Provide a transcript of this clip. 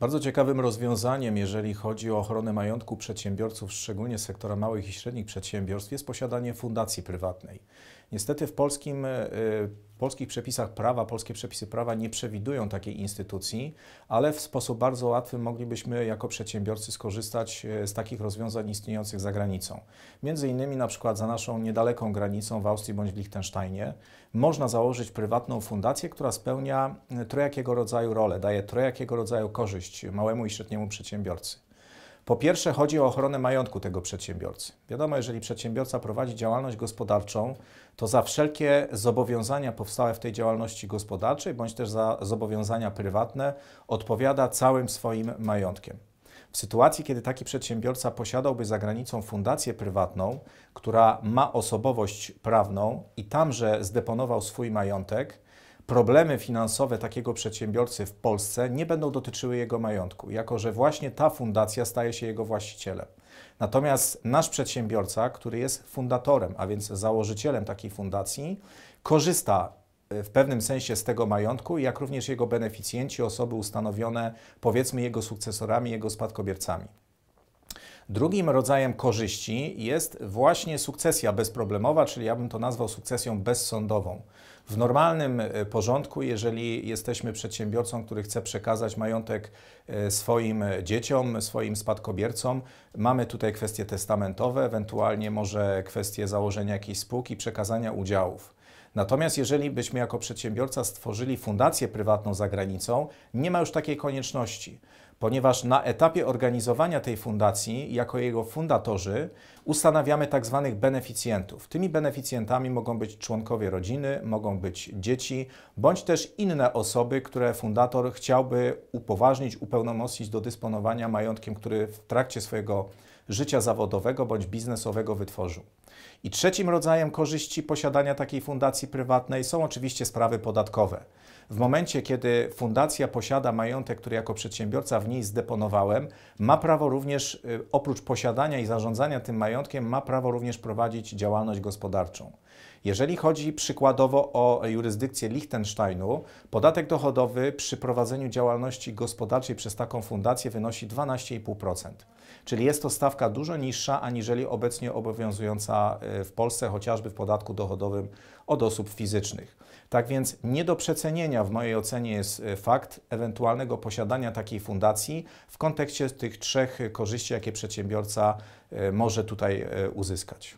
Bardzo ciekawym rozwiązaniem, jeżeli chodzi o ochronę majątku przedsiębiorców, szczególnie sektora małych i średnich przedsiębiorstw, jest posiadanie fundacji prywatnej. Niestety w polskim y, polskich przepisach prawa, polskie przepisy prawa nie przewidują takiej instytucji, ale w sposób bardzo łatwy moglibyśmy jako przedsiębiorcy skorzystać e, z takich rozwiązań istniejących za granicą. Między innymi na przykład za naszą niedaleką granicą w Austrii bądź w Liechtensteinie można założyć prywatną fundację, która spełnia e, trojakiego rodzaju rolę, daje trojakiego rodzaju korzyść małemu i średniemu przedsiębiorcy. Po pierwsze, chodzi o ochronę majątku tego przedsiębiorcy. Wiadomo, jeżeli przedsiębiorca prowadzi działalność gospodarczą, to za wszelkie zobowiązania powstałe w tej działalności gospodarczej, bądź też za zobowiązania prywatne, odpowiada całym swoim majątkiem. W sytuacji, kiedy taki przedsiębiorca posiadałby za granicą fundację prywatną, która ma osobowość prawną i tamże zdeponował swój majątek, problemy finansowe takiego przedsiębiorcy w Polsce nie będą dotyczyły jego majątku, jako że właśnie ta fundacja staje się jego właścicielem. Natomiast nasz przedsiębiorca, który jest fundatorem, a więc założycielem takiej fundacji, korzysta e, w pewnym sensie z tego majątku, jak również jego beneficjenci, osoby ustanowione powiedzmy jego sukcesorami, jego spadkobiercami. Drugim rodzajem korzyści jest właśnie sukcesja bezproblemowa, czyli ja bym to nazwał sukcesją bezsądową. W normalnym e, porządku, jeżeli jesteśmy przedsiębiorcą, który chce przekazać majątek e, swoim e, dzieciom, swoim spadkobiercom, mamy tutaj kwestie testamentowe, ewentualnie może kwestie założenia jakiejś spółki, przekazania udziałów. Natomiast jeżeli byśmy jako przedsiębiorca stworzyli fundację prywatną za granicą, nie ma już takiej konieczności, ponieważ na etapie organizowania tej fundacji, jako jego fundatorzy, ustanawiamy tak zwanych beneficjentów. Tymi beneficjentami mogą być członkowie rodziny, mogą być dzieci, bądź też inne osoby, które fundator chciałby upoważnić, upełnomocnić do dysponowania majątkiem, który w trakcie swojego życia zawodowego bądź biznesowego wytworzył. I trzecim rodzajem korzyści posiadania takiej fundacji prywatnej są oczywiście sprawy podatkowe. W momencie, kiedy fundacja posiada majątek, który jako przedsiębiorca w niej zdeponowałem, ma prawo również, y, oprócz posiadania i zarządzania tym majątkiem, ma prawo również prowadzić działalność gospodarczą. Jeżeli chodzi przykładowo o jurysdykcję Liechtensteinu, podatek dochodowy przy prowadzeniu działalności gospodarczej przez taką fundację wynosi 12,5%. Czyli jest to stawka stawka dużo niższa aniżeli obecnie obowiązująca y, w Polsce, chociażby w podatku dochodowym od osób fizycznych. Tak więc nie do przecenienia w mojej ocenie jest y, fakt ewentualnego posiadania takiej fundacji w kontekście tych trzech y, korzyści, jakie przedsiębiorca może tutaj uzyskać.